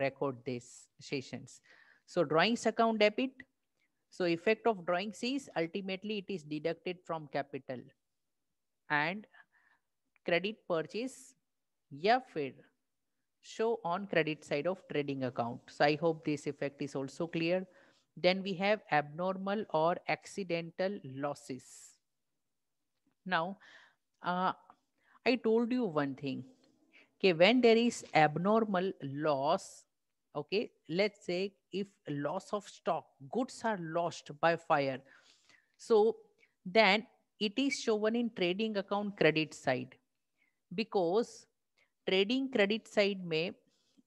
record these sessions. So drawings account debit. So effect of drawings is ultimately it is deducted from capital and credit purchase yeah fair show on credit side of trading account. So I hope this effect is also clear. Then we have abnormal or accidental losses. Now, uh, I told you one thing. Okay, when there is abnormal loss, okay let's say if loss of stock goods are lost by fire so then it is shown in trading account credit side because trading credit side में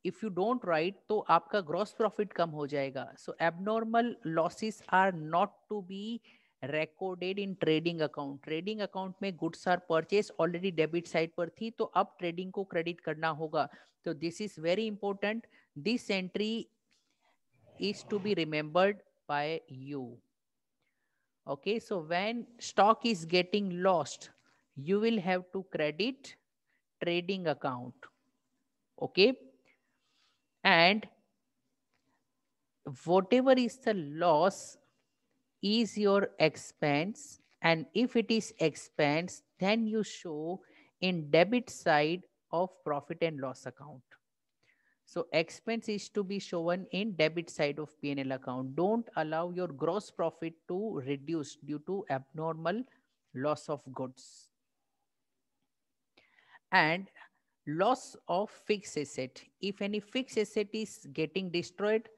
if you don't write तो आपका gross profit कम हो जाएगा so abnormal losses are not to be recorded in trading account trading account में goods are purchase already debit side पर थी तो अब ट्रेडिंग को क्रेडिट करना होगा तो this is very important This entry is to be remembered by you. Okay, so when stock is getting lost, you will have to credit trading account. Okay, and whatever is the loss is your expense and if it is expense then you show in debit side of profit and loss account so expense is to be shown in debit side of P&L account. Don't allow your gross profit to reduce due to abnormal loss of goods. And loss of fixed asset. If any fixed asset is getting destroyed,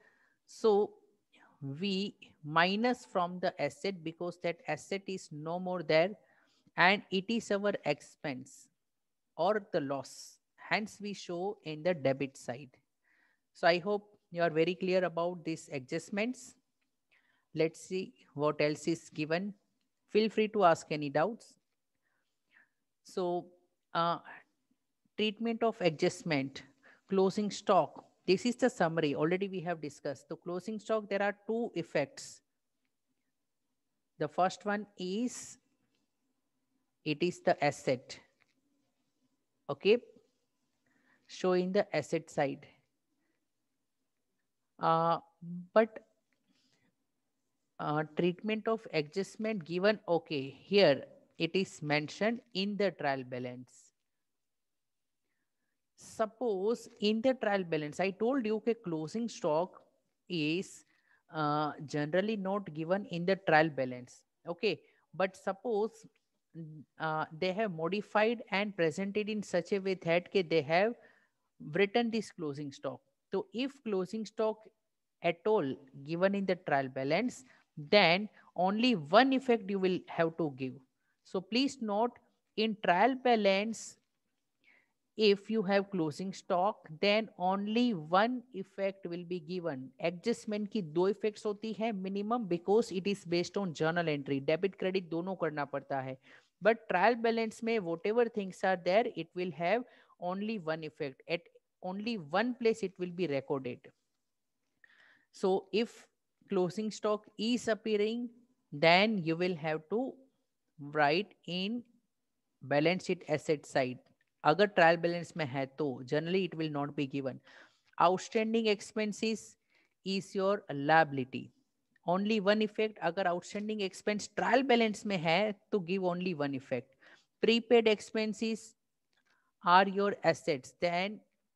so we minus from the asset because that asset is no more there and it is our expense or the loss hence we show in the debit side. So I hope you are very clear about these adjustments. Let's see what else is given. Feel free to ask any doubts. So uh, treatment of adjustment, closing stock. This is the summary. Already we have discussed the closing stock. There are two effects. The first one is it is the asset. Okay showing the asset side. Uh, but uh, treatment of adjustment given, okay, here it is mentioned in the trial balance. Suppose in the trial balance, I told you okay, closing stock is uh, generally not given in the trial balance. Okay, but suppose uh, they have modified and presented in such a way that they have written this closing stock. So if closing stock at all given in the trial balance, then only one effect you will have to give. So please note in trial balance, if you have closing stock, then only one effect will be given. Adjustment ki do effects hoti hai minimum because it is based on journal entry. Debit credit dono karna padta hai But trial balance mein whatever things are there, it will have only one effect at only one place it will be recorded so if closing stock is appearing then you will have to write in balance sheet asset side agar trial balance mein hai to generally it will not be given outstanding expenses is your liability only one effect agar outstanding expense trial balance mein hai to give only one effect prepaid expenses are your assets then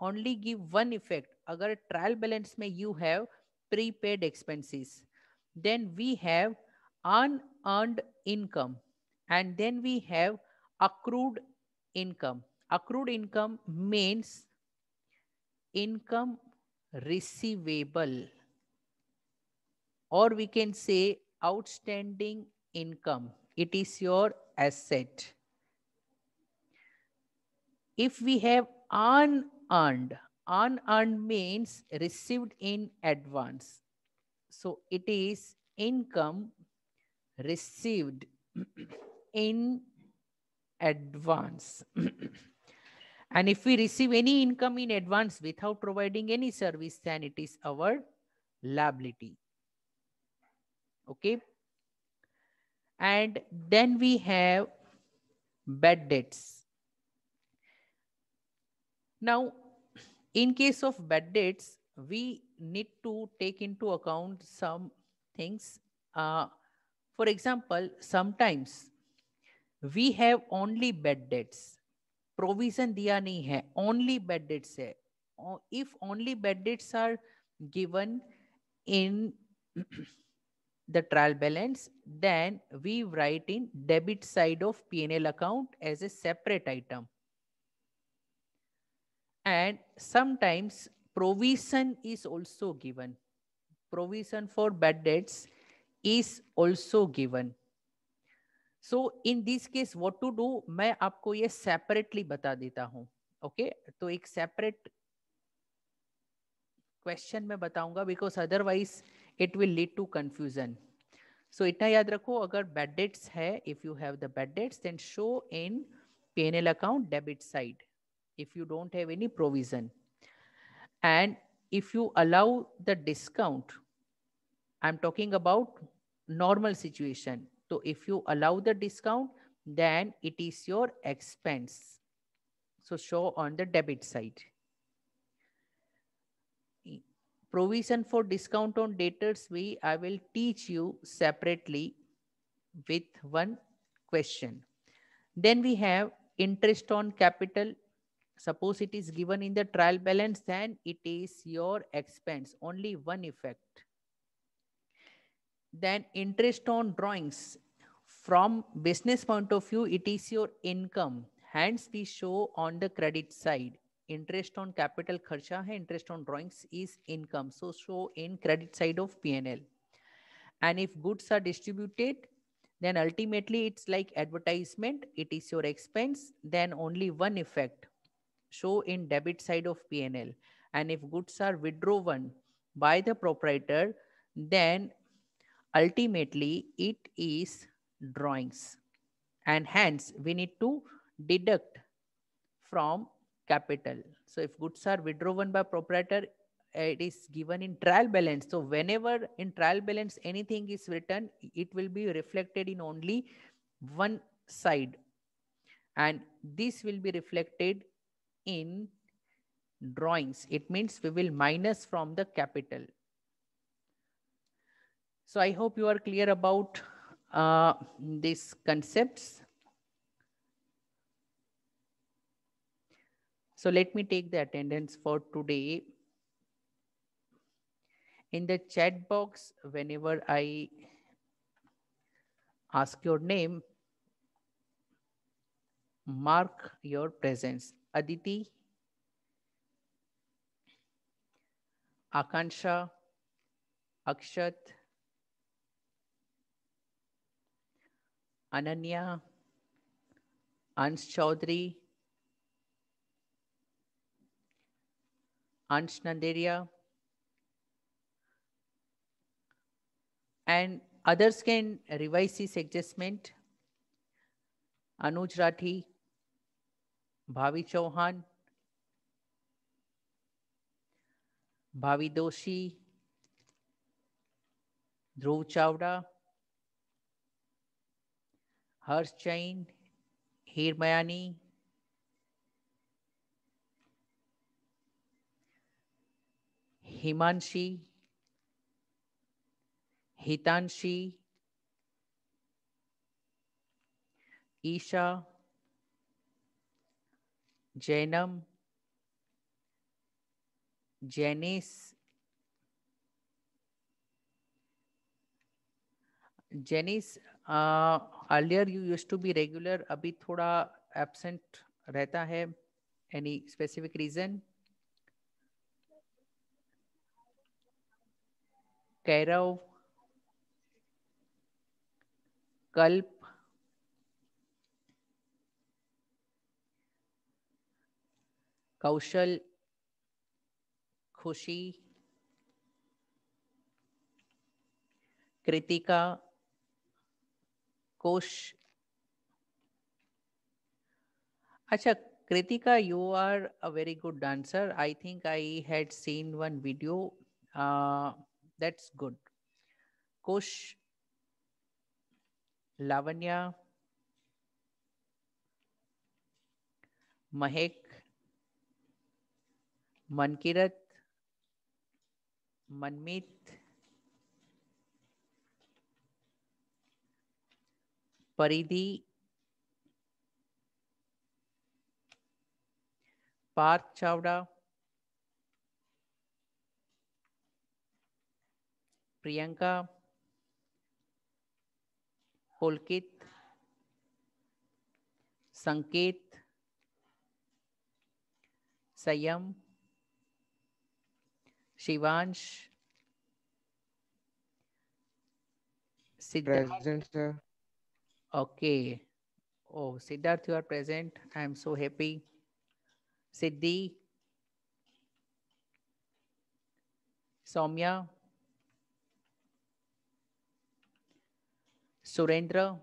only give one effect agar trial balance may you have prepaid expenses then we have unearned income and then we have accrued income accrued income means income receivable or we can say outstanding income it is your asset if we have unearned, unearned means received in advance. So it is income received in advance. and if we receive any income in advance without providing any service, then it is our liability. Okay. And then we have bad debts. Now, in case of bad debts, we need to take into account some things. Uh, for example, sometimes we have only bad debts. Provision diya nahi hai, only bad debts hai. Oh, if only bad debts are given in the trial balance, then we write in debit side of P&L account as a separate item. and sometimes provision is also given provision for bad debts is also given so in this case what to do मैं आपको ये separately बता देता हूं okay okay? तो एक separate question में बताऊंगा because otherwise it will lead to confusion so इतना याद रखो अगर बैड डेट्स है if you have the bad debts then show in P and L account debit side if you don't have any provision. And if you allow the discount, I'm talking about normal situation. So if you allow the discount, then it is your expense. So show on the debit side. Provision for discount on debtors, we I will teach you separately with one question. Then we have interest on capital Suppose it is given in the trial balance, then it is your expense, only one effect. Then interest on drawings. From business point of view, it is your income. Hence, we show on the credit side. Interest on capital kharcha hai, interest on drawings is income. So, show in credit side of PNL. And if goods are distributed, then ultimately it's like advertisement it is your expense then only one effect show in debit side of P&L. And if goods are withdrawn by the proprietor, then ultimately it is drawings. And hence we need to deduct from capital. So if goods are withdrawn by proprietor, it is given in trial balance. So whenever in trial balance anything is written, it will be reflected in only one side. And this will be reflected in drawings. It means we will minus from the capital. So I hope you are clear about uh, these concepts. So let me take the attendance for today. In the chat box, whenever I ask your name, mark your presence. Aditi, Akansha, Akshat, Ananya, Ansh Chaudhary, Ansh Nanderia, and others can revise this adjustment. Anuj Rathi, भावी Chauhan Bhavi Doshi Dhruv Chavda Harsh Jain Heer Mayani Himanshi Hitanshi Isha Jainam Jainis Jenis earlier you use to be regular अभी थोड़ा absent रहता है any specific reason Kairav कल्प कौशल खुशी कृतिका कोश अच्छा Kritika you are a very good dancer I think I had seen one video that's good Kosh Lavanya Mahek Mankirat मनमीत परिधि पार्थ चावड़ा प्रियंका पुलकित संकेत संयम Shivansh Present, sir. Okay. Oh, Siddharth, you are present. I am so happy. Siddhi. Soumya. Surendra.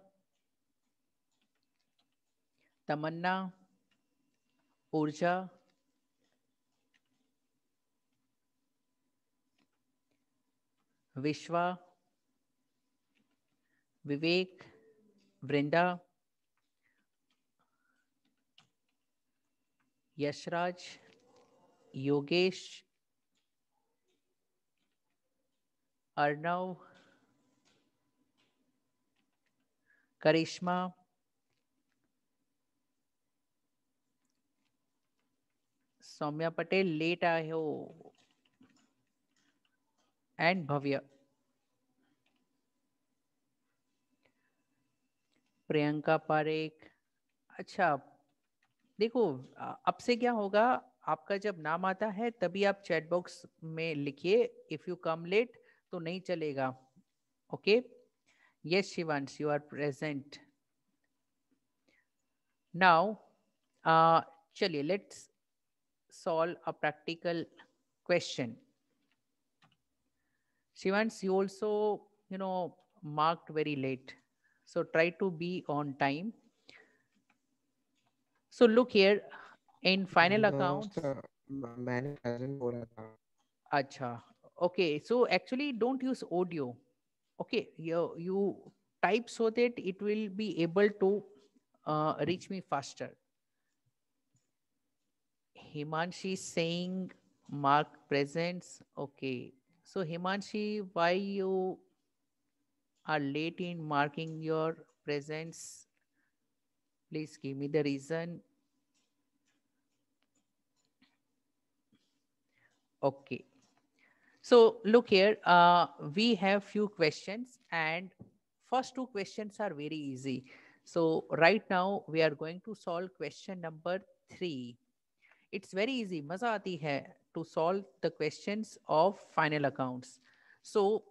Tamanna. Urja. Vishwa Vivek Vrinda Yashraj Yogesh Arnav Karishma Saumya Patel late आए हो and भव्य प्रियंका पारेख अच्छा देखो अब से क्या होगा आपका जब नाम आता है तभी आप चैट बॉक्स में लिखिए इफ यू कम लेट तो नहीं चलेगा okay yes Shivansh you are present now चलिए let's solve a practical question Shivans, you also, you know, marked very late. So try to be on time. So look here in final no, accounts. Sir, hasn't Acha. Okay. So actually don't use audio. Okay. You, you type so that it will be able to uh, reach me faster. Himanshi is saying mark presence. Okay. So Himanshi, why you are late in marking your presence? Please give me the reason. Okay. So look here, uh, we have few questions and first two questions are very easy. So right now we are going to solve question number three it's very easy maza hai to solve the questions of final accounts so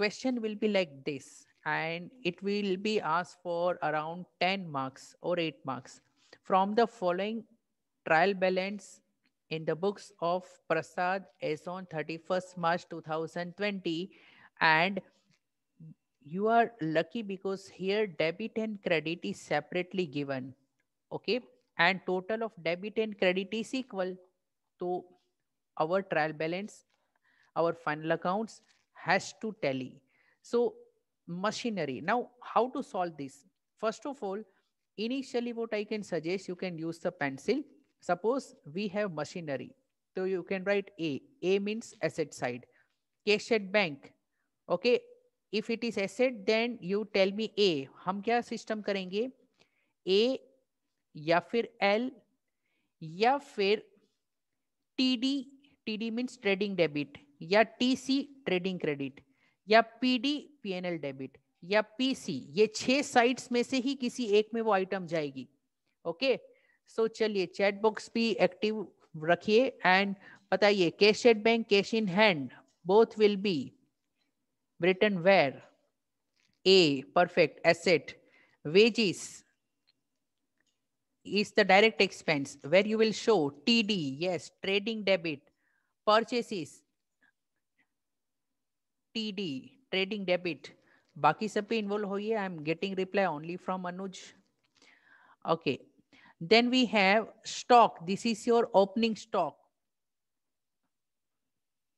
question will be like this and it will be asked for around 10 marks or 8 marks from the following trial balance in the books of Prasad as on 31st March 2020 and you are lucky because here debit and credit is separately given okay and total of debit and credit is equal to our trial balance, our final accounts has to tally. So machinery. Now, how to solve this? First of all, initially what I can suggest, you can use the pencil. Suppose we have machinery. So you can write A. A means asset side. Cash at bank. Okay. If it is asset, then you tell me A. हम kya system karenge? A या फिर L या फिर T D T D means trading debit या T C trading credit या P D P N L debit या P C ये छह साइट्स में से ही किसी एक में वो आइटम जाएगी ओके सो चलिए चैट बॉक्स भी एक्टिव रखिए एंड बताइए cash at bank cash in hand both will be written where a perfect asset wages is the direct expense where you will show TD, yes, trading debit, purchases, TD, trading debit. Baki sabhi involved hoye. I am getting reply only from Anuj. Okay. Then we have stock. This is your opening stock.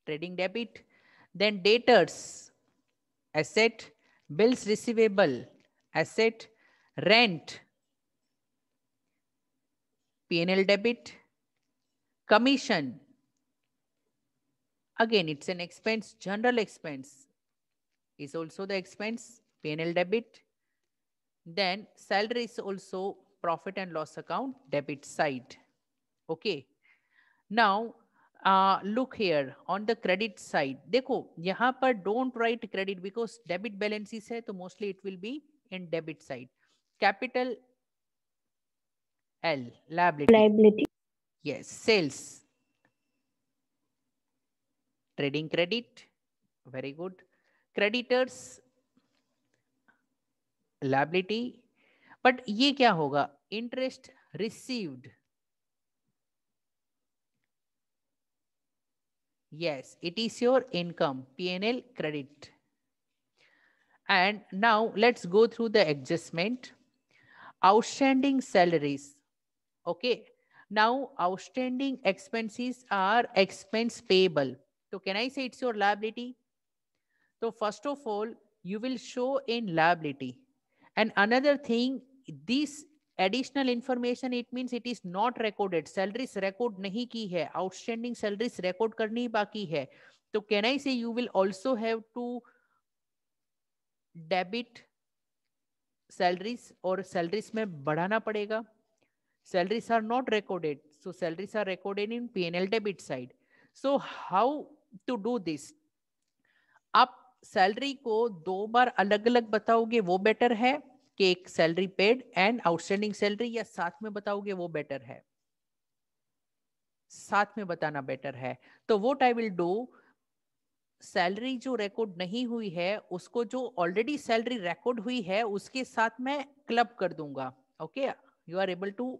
Trading debit. Then debtors, asset, bills receivable, asset, rent, P&L debit, commission. Again, it's an expense, general expense is also the expense, P&L debit. Then salary is also profit and loss account debit side. Okay. Now, uh, look here on the credit side. देखो यहाँ पर don't write credit because debit balances is तो mostly it will be in debit side. Capital L, liability. Liability. Yes, sales. Trading credit. Very good. Creditors. Liability. But ये क्या होगा Interest received. yes it is your income pnl credit and now let's go through the adjustment outstanding salaries Okay. Now outstanding expenses are expense payable. So can I say it's your liability? So first of all, you will show in liability. And another thing, this additional information, it means it is not recorded. Salaries record नहीं की है. Outstanding salaries record करनी बाकी है. So can I say you will also have to debit salaries और salaries में बढ़ाना पड़ेगा. Salaries are not recorded. So salaries are recorded in pnl debit side. So how to do this? आप salary को दो बार अलग अलग बताओगे वो बेटर है कि एक salary paid and outstanding salary या साथ में बताओगे वो बेटर है साथ में बताना बेटर है तो what I will do salary जो रिकॉर्ड नहीं हुई है उसको जो ऑलरेडी सैलरी रिकॉर्ड हुई है उसके साथ मैं क्लब कर दूंगा okay you are able to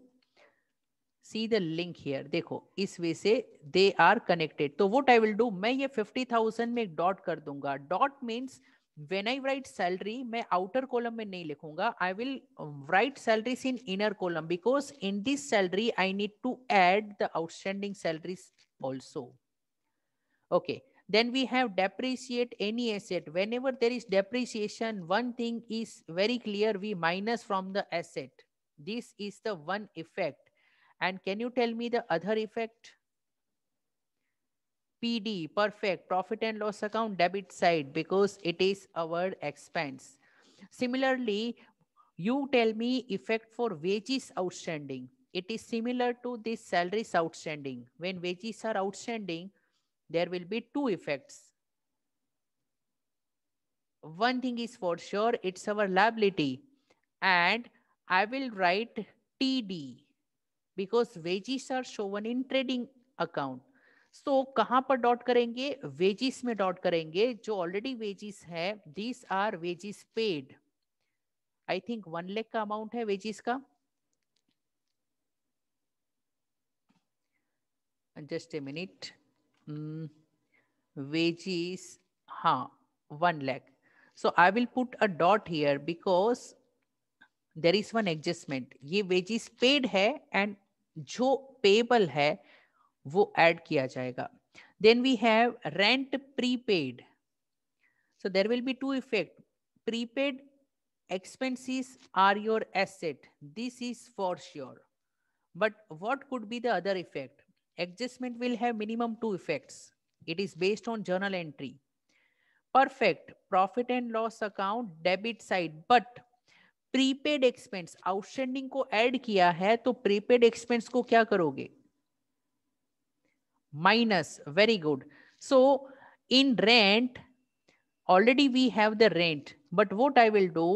see the link here देखो इस वे से दे आर कनेक्टेड तो वोट आई विल डू मैं ये फिफ्टी थाउजेंड में एक डॉट कर दूंगा dot means when I write salary मैं आउटर कॉलम में नहीं लिखूंगा I will write salaries in inner column because in this salary I need to add the outstanding salaries also okay then we have depreciate any asset whenever there is depreciation one thing is very clear we minus from the asset this is the one effect And can you tell me the other effect? PD, perfect, profit and loss account, debit side, because it is our expense. Similarly, you tell me effect for wages outstanding. It is similar to this salaries outstanding. When wages are outstanding, there will be two effects. One thing is for sure, it's our liability. And I will write TD, because wages are shown in trading account so कहाँ पर dot करेंगे wages में dot करेंगे जो already wages है these are wages paid I think one lakh का amount है wages का जस्ट ए मिनिट वेजिस हाँ one lakh so I will put a dot here because there is one adjustment ये वेजिस पेड है and जो payable है वो एड किया जाएगा then we have rent prepaid so there will be two effect prepaid expenses are your asset this is for sure but what could be the other effect adjustment will have minimum two effect it is based on journal entry perfect profit and loss account debit side but prepaid expense outstanding को add किया है तो prepaid expense को क्या करोगे minus very good so in rent already we have the rent but vote I will do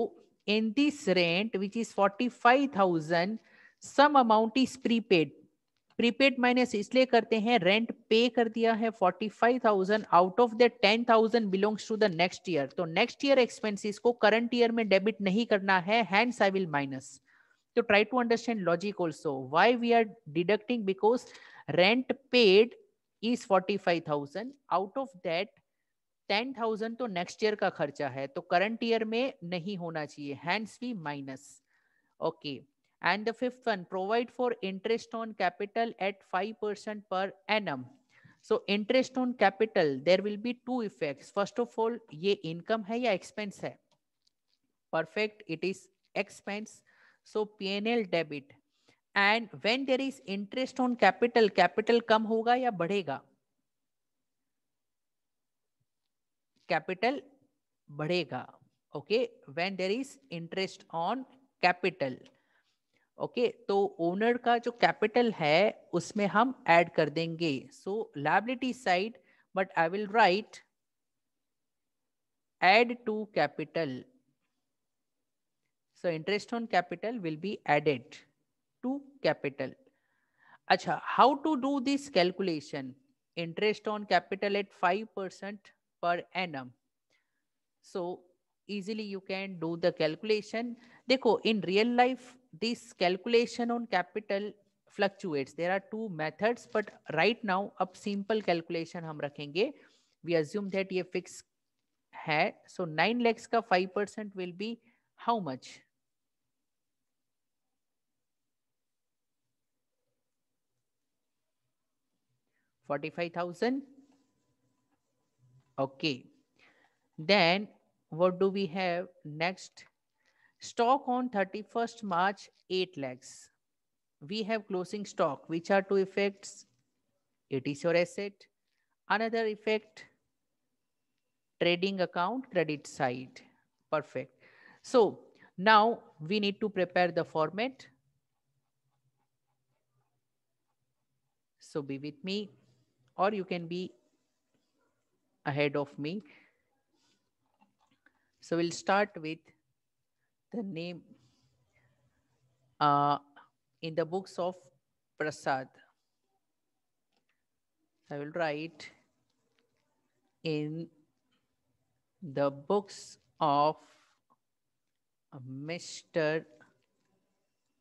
in this rent which is forty five thousand some amount is prepaid prepaid minus इसलिए करते हैं rent pay कर दिया है forty five thousand out of the ten thousand belongs to the next year तो next year expenses को current year में debit नहीं करना है हैंड्स आई विल माइनस तो try to understand logic also why we are deducting because rent paid is forty five thousand out of that ten thousand तो next year का खर्चा है तो करंट ईयर में नहीं होना चाहिए hence we minus okay okay. And the fifth one, provide for interest on capital at 5% per annum. So interest on capital, there will be two effects. First of all, ये income है या expense है? Perfect, it is expense. So P&L debit. And when there is interest on capital, capital come होगा या बढ़ेगा? Capital बढ़ेगा. Okay, when there is interest on capital. Okay okay, तो owner का जो कैपिटल है उसमें हम ऐड कर देंगे so liability side but I will write add to capital so interest on capital will be added to capital अच्छा how to do this calculation interest on capital at five percent per annum so easily you can do the calculation देखो in real life this calculation on capital fluctuates there are two methods but right now अब simple calculation हम रखेंगे we assume that ये fix है so nine lakhs का five percent will be how much forty five thousand okay then what do we have next Stock on 31st March, 8 lakhs. We have closing stock, which are two effects. It is your asset. Another effect, trading account, credit side. Perfect. So now we need to prepare the format. So be with me or you can be ahead of me. So we'll start with the name uh, in the books of Prasad. I will write in the books of Mr.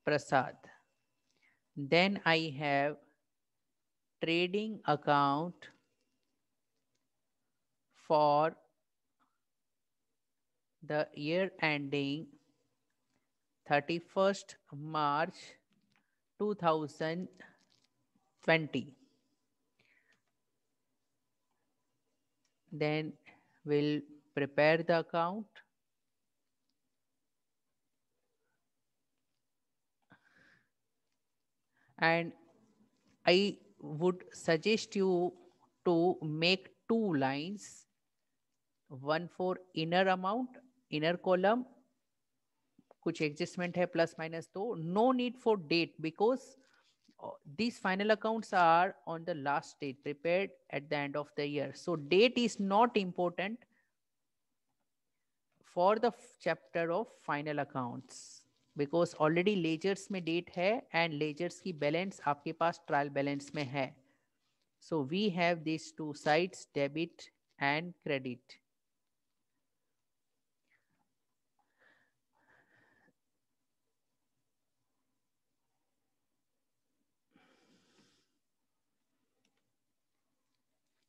Prasad. Then I have trading account for the year ending 31st March 2020. Then we'll prepare the account. And I would suggest you to make two lines, one for inner amount, inner column कुछ adjustment है plus minus तो no need for date because these final accounts are on the last date prepare at the end of the year so date is not important for the chapter of final accounts because already ledgers में date है and ledgers की balance आपके पास trial balance में है so we have this two sides debit and credit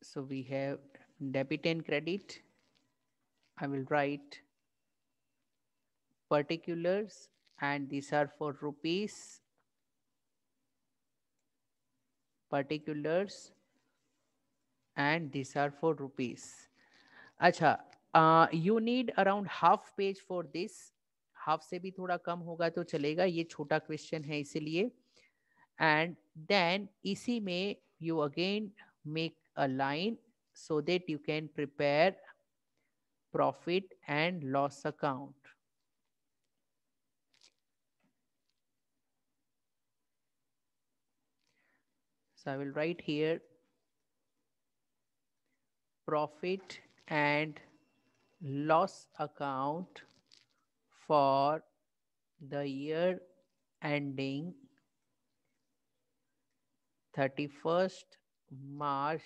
So we have debit and credit. I will write particulars and these are for rupees. Particulars and these are for rupees. acha uh you need around half page for this half se bhi thoda kam hoga to chalega ye chhota question hai isliye and then isi mein you again make a line so that you can prepare profit and loss account. So I will write here profit and loss account for the year ending 31st March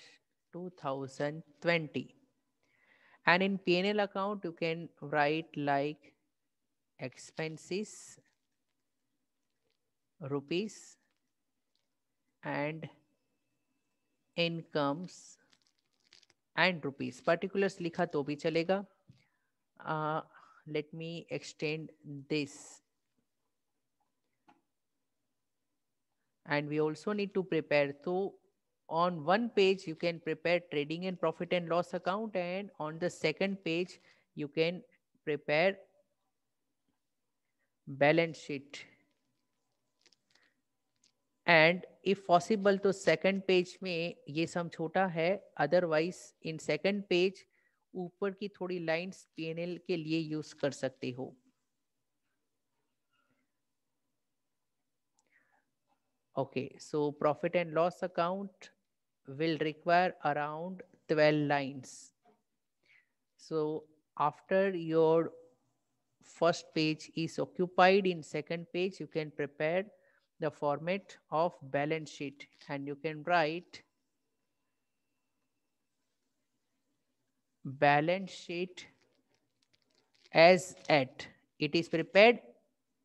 2020 and in P&L account you can write like expenses rupees and incomes and rupees particulars likha to bhi chalega uh, let me extend this and we also need to prepare two on one page you can prepare trading and profit and loss account and on the second page you can prepare balance sheet and if possible तो second page में ये सम छोटा है otherwise in second page ऊपर की थोड़ी lines PNL के लिए यूज कर सकते हो okay so profit and loss account will require around 12 lines. So after your first page is occupied in second page, you can prepare the format of balance sheet and you can write balance sheet as at. It is prepared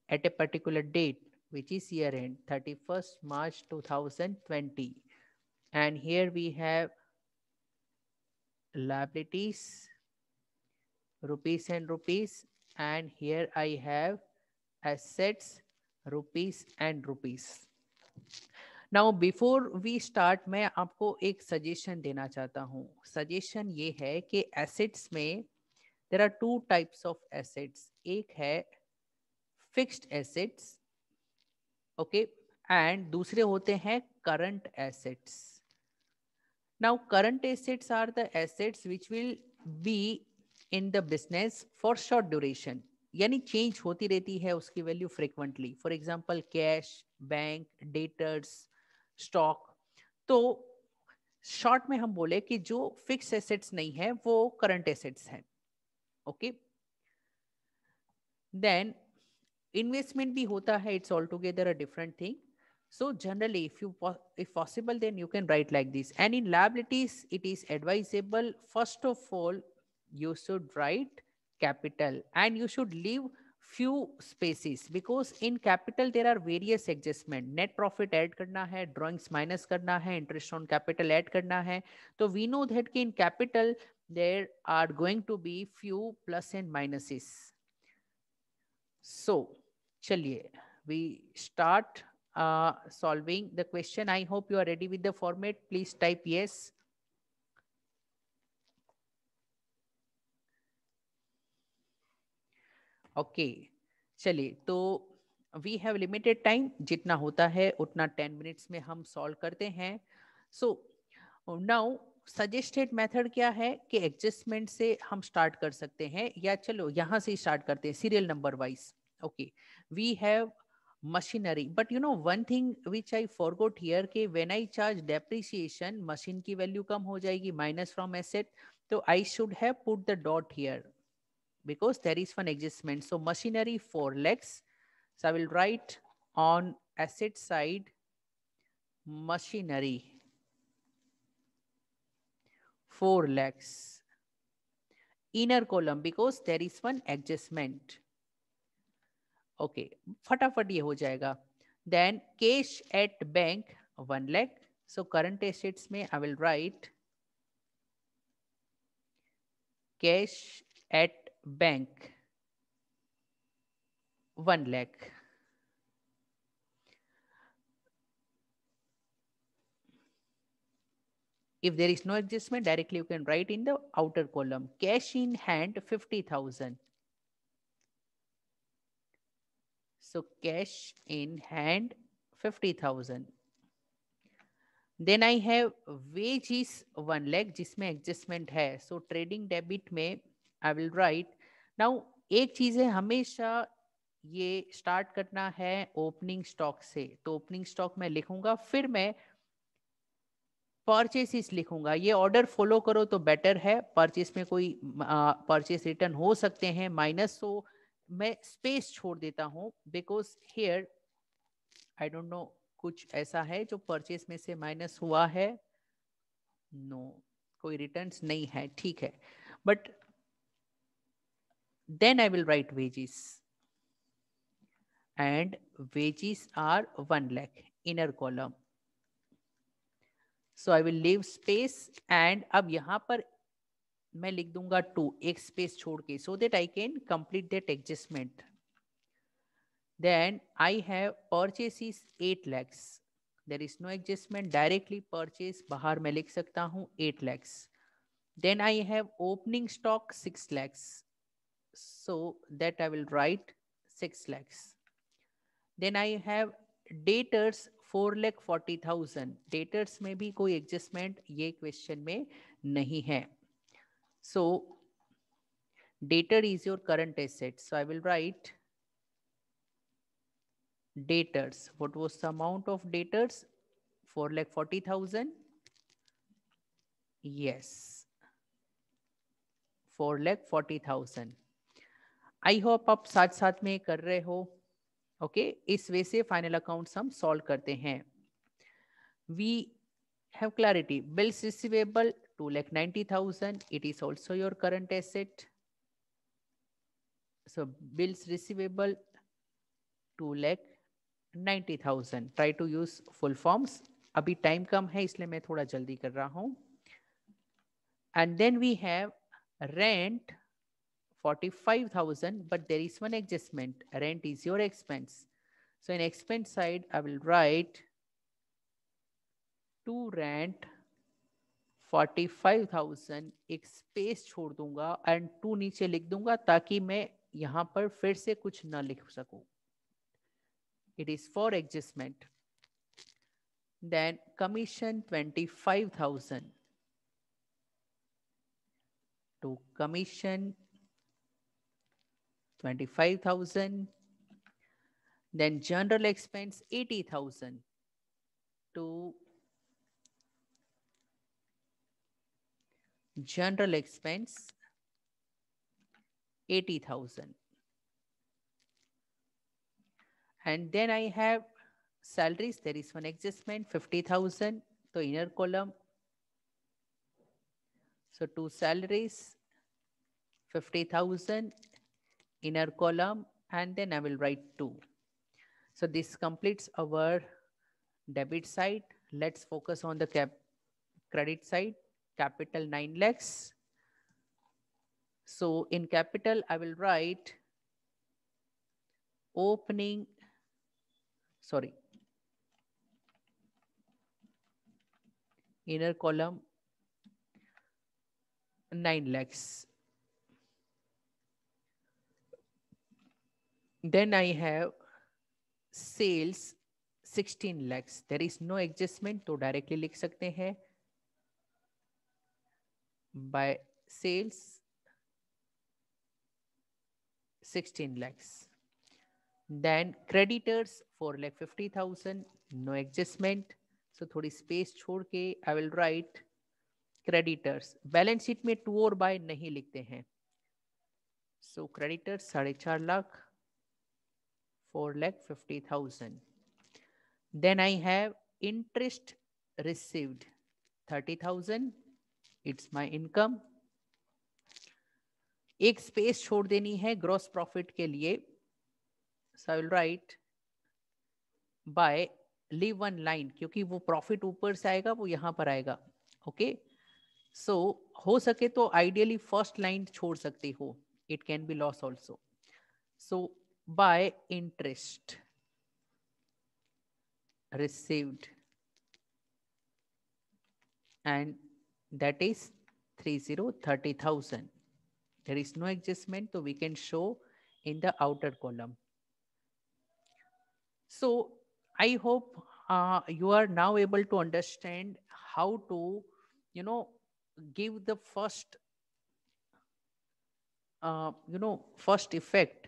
at a particular date, which is year end, 31st March 2020. and here we have liabilities rupees and rupees and here I have assets rupees and rupees now before we start मैं आपको एक suggestion देना चाहता हूँ suggestion ये है कि assets में there are two types of assets एक है फिक्स्ड एसेट्स ओके एंड दूसरे होते हैं current assets Now current assets are the assets which will be in the business for short duration. yani change hoti rehti hai uski value frequently for example cash bank debtors stock to short में हम बोले कि जो fix assets नहीं है वो current assets हैं okay then investment भी होता है it's all together a different thing So generally, if you if possible, then you can write like this. And in liabilities, it is advisable, first of all, you should write capital and you should leave few spaces because in capital there are various adjustment net profit add karna hai drawings minus karna hai interest on capital add karna hai so we know that in capital there are going to be few plus and minuses so chaliye we start uh, solving the question. I hope you are ready with the format. Please type yes. Okay okay. चलिए तो we have limited time जितना होता है उतना ten minutes में हम solve करते हैं सो नाउ सजेस्टेड मेथड क्या है कि एडजस्टमेंट से हम स्टार्ट कर सकते हैं या चलो यहाँ से स्टार्ट करते हैं serial number wise okay we have machinery but you know one thing which I forgot here के when I charge depreciation machine की वैल्यू कम हो जाएगी माइनस फ्रॉम एसेट तो I should have put the dot here because there is one adjustment so machinery for lakhs I will write on asset side machinery four lakhs inner column because there is one adjustment okay फटाफट ये हो जाएगा then cash at bank one lakh so current assets में I will write cash at bank one lakh if there is no adjustment directly you can write in the outer column cash in hand 50000 So cash in hand 50,000. then i have wages 1 lakh jisme adjustment hai so trading debit mein i will write now ek cheez hai hamesha हमेशा ये start करना है opening stock से तो opening stock में लिखूंगा फिर मैं परचेसिस लिखूंगा ये ऑर्डर फॉलो करो तो बेटर है परचेस में कोई परचेस रिटर्न हो सकते हैं माइनस सो so मैं स्पेस छोड़ देता हूँ because here I don't know कुछ ऐसा है जो परचेस में से माइनस हुआ है नो no, कोई रिटर्न नहीं है ठीक है but then I will write wages and wages are one lakh inner column so I will leave space and अब यहां पर मैं लिख दूंगा टू एक स्पेस छोड़ के so that I can complete that adjustment then I have purchase is eight lakhs there is no adjustment directly purchase बाहर मैं लिख सकता हूँ eight lakhs then I have opening stock six lakhs so that I will write six lakhs then I have debtors four lakh forty thousand debtors में भी कोई adjustment ये question में नहीं है So debtor is your current asset. So I will write debtors. What was the amount of debtors? 4 lakh 40,000. Yes. 4 lakh 40,000. I hope आप साथ साथ में कर रहे हो ओके okay? इस वे से फाइनल अकाउंट हम सॉल्व करते हैं we have clarity bills receivable two lakh ninety thousand. It is also your current asset. So bills receivable, two lakh ninety thousand. Try to use full forms. Abhi time कम hai, isliye मैं थोड़ा jaldi kar raha hu. And then we have rent. 45,000, but there is one adjustment. Rent is your expense. So in expense side, I will write two rent forty five thousand एक space छोड़ दूंगा and to नीचे लिख दूंगा ताकि मैं यहाँ पर फिर से कुछ ना लिख सकू it is for adjustment then commission twenty five thousand to commission twenty five thousand then general expense eighty thousand to General expense, 80,000. And then I have salaries. There is one adjustment, 50,000. So inner column. So two salaries, 50,000 inner column. And then I will write two. So this completes our debit side. Let's focus on the cap credit side. capital 9 lakhs. So in capital, I will write opening, sorry, inner column 9 lakhs. Then I have sales 16 lakhs. There is no adjustment, to directly likh sakte hain by sales 16 lakhs. Then creditors for like 50,000, no adjustment. So thodi space chhod ke I will write creditors. Balance sheet mein to or by nahi likhte hain So creditors 4.5 lakh 4 lakh 50,000. Then I have interest received 30,000. It's my income एक space छोड़ देनी है gross profit के लिए so I will write by leave one line क्योंकि वो profit ऊपर से आएगा वो यहां पर आएगा ओके सो हो सके तो आइडियली फर्स्ट लाइन छोड़ सकते हो it can be loss also so by interest received and that is 30,30,000. There is no adjustment, so we can show in the outer column. So I hope uh, you are now able to understand how to, you know, give the first, uh, you know, first effect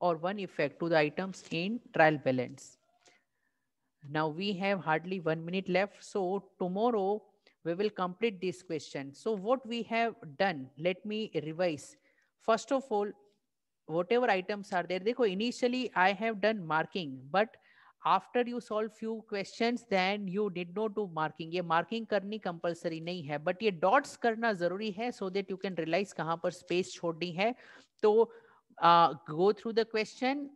or one effect to the items in trial balance. Now we have hardly one minute left. So tomorrow we will complete this question. So what we have done, let me revise. First of all, whatever items are there, dekho initially I have done marking, but after you solve few questions then you did not do marking ye marking karni compulsory nahi hai but ye dots karna zaruri hai so that you can realize kahan par space chhodni hai to uh, go through the question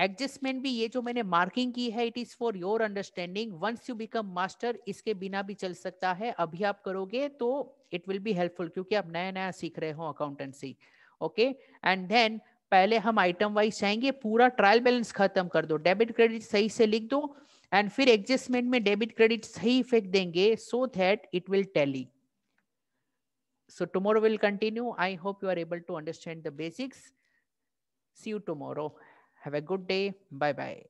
adjustment भी ये जो मैंने marking की है it is for your understanding once you become master इसके बिना भी चल सकता है अभी आप करोगे तो इट विल बी हेल्पफुल क्योंकि आप नया नया सीख रहे हो अकाउंटेंसी ओके एंड देन पहले हम आइटम वाइज जाएंगे पूरा ट्रायल बैलेंस खत्म कर दो डेबिट क्रेडिट सही से लिख दो एंड फिर एडजस्टमेंट में डेबिट क्रेडिट सही फेंक देंगे so that it will tally so tomorrow will continue I hope you are able to understand the basics see you tomorrow Have a good day. Bye bye.